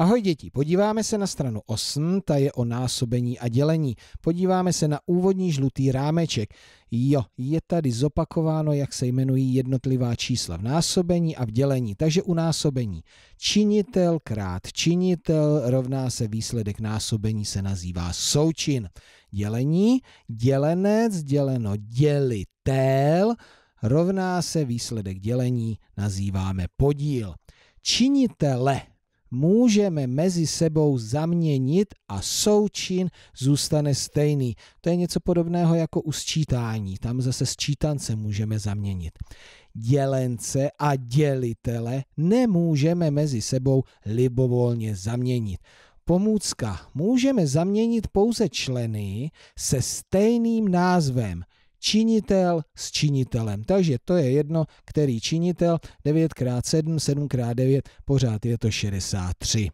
Ahoj děti, podíváme se na stranu 8, ta je o násobení a dělení. Podíváme se na úvodní žlutý rámeček. Jo, je tady zopakováno, jak se jmenují jednotlivá čísla v násobení a v dělení. Takže u násobení činitel krát činitel rovná se výsledek násobení se nazývá součin. Dělení, dělenec, děleno dělitel, rovná se výsledek dělení, nazýváme podíl. Činitele můžeme mezi sebou zaměnit a součin zůstane stejný. To je něco podobného jako u sčítání. Tam zase sčítance můžeme zaměnit. Dělence a dělitele nemůžeme mezi sebou libovolně zaměnit. Pomůcka. Můžeme zaměnit pouze členy se stejným názvem – činitel s činitelem. Takže to je jedno, který činitel, 9x7, 7x9, pořád je to 63.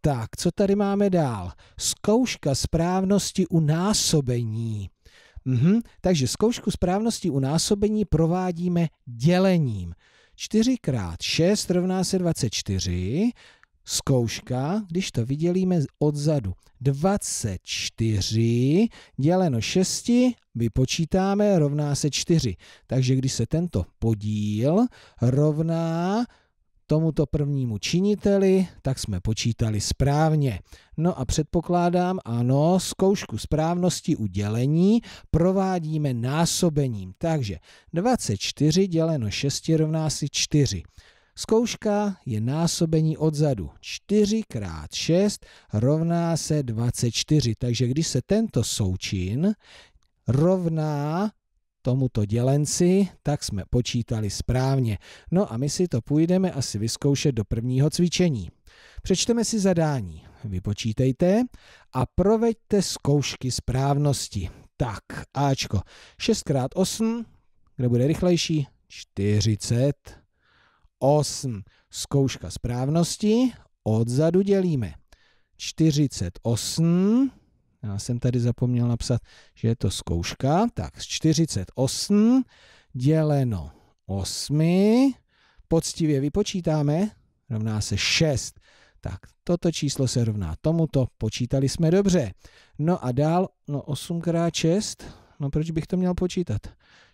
Tak, co tady máme dál? Zkouška správnosti u násobení. Mhm, takže zkoušku správnosti u násobení provádíme dělením. 4 x 6 rovná se 24, Zkouška, když to vydělíme odzadu. 24 děleno 6 vypočítáme rovná se 4. Takže když se tento podíl rovná tomuto prvnímu činiteli, tak jsme počítali správně. No a předpokládám, ano, zkoušku správnosti u dělení provádíme násobením. Takže 24 děleno 6 rovná si 4. Zkouška je násobení odzadu. 4 krát 6 rovná se 24. Takže když se tento součin rovná tomuto dělenci, tak jsme počítali správně. No a my si to půjdeme asi vyzkoušet do prvního cvičení. Přečteme si zadání, vypočítejte a proveďte zkoušky správnosti. Tak, Ačko, 6x8, kde bude rychlejší? 40. 8. Zkouška správnosti. Odzadu dělíme. 48. Já jsem tady zapomněl napsat, že je to zkouška. Tak 48 děleno 8. Poctivě vypočítáme. Rovná se 6. Tak, toto číslo se rovná tomuto, počítali jsme dobře. No a dál, no 8 x 6, No proč bych to měl počítat?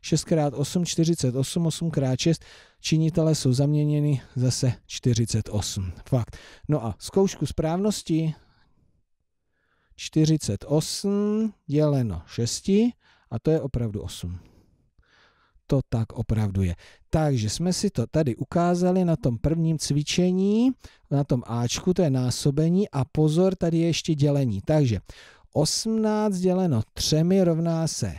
6x8, 48, 8x6, činitele jsou zaměněny zase 48. Fakt. No a zkoušku správnosti 48 děleno 6 a to je opravdu 8. To tak opravdu je. Takže jsme si to tady ukázali na tom prvním cvičení, na tom Ačku, to je násobení a pozor, tady je ještě dělení. Takže 18 děleno 3 rovná se,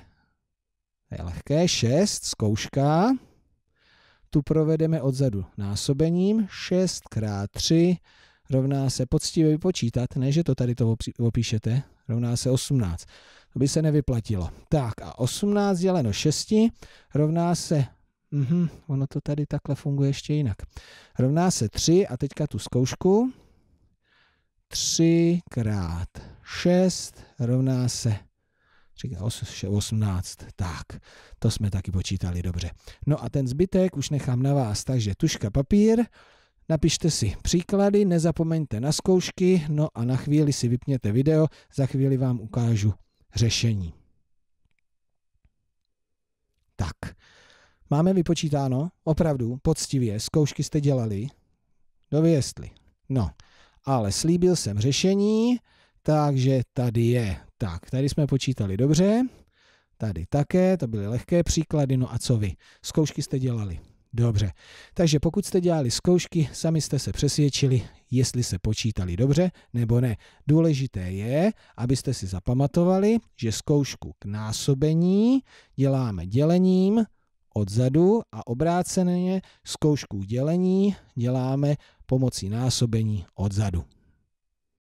je lehké, 6, zkouška. Tu provedeme odzadu násobením. 6 x 3 rovná se, poctivě vypočítat, ne, že to tady to opíšete, rovná se 18. To by se nevyplatilo. Tak a 18 děleno 6 rovná se, mhm, ono to tady takhle funguje ještě jinak. Rovná se 3 a teďka tu zkoušku. 3 krát 6 rovná se 18. Tak, to jsme taky počítali dobře. No a ten zbytek už nechám na vás, takže tuška papír, napište si příklady, nezapomeňte na zkoušky, no a na chvíli si vypněte video, za chvíli vám ukážu řešení. Tak, máme vypočítáno, opravdu, poctivě, zkoušky jste dělali, dověstli. No, ale slíbil jsem řešení, takže tady je. Tak, tady jsme počítali dobře, tady také, to byly lehké příklady, no a co vy? Zkoušky jste dělali. Dobře, takže pokud jste dělali zkoušky, sami jste se přesvědčili, jestli se počítali dobře nebo ne. Důležité je, abyste si zapamatovali, že zkoušku k násobení děláme dělením odzadu a obráceně zkoušku dělení děláme pomocí násobení odzadu.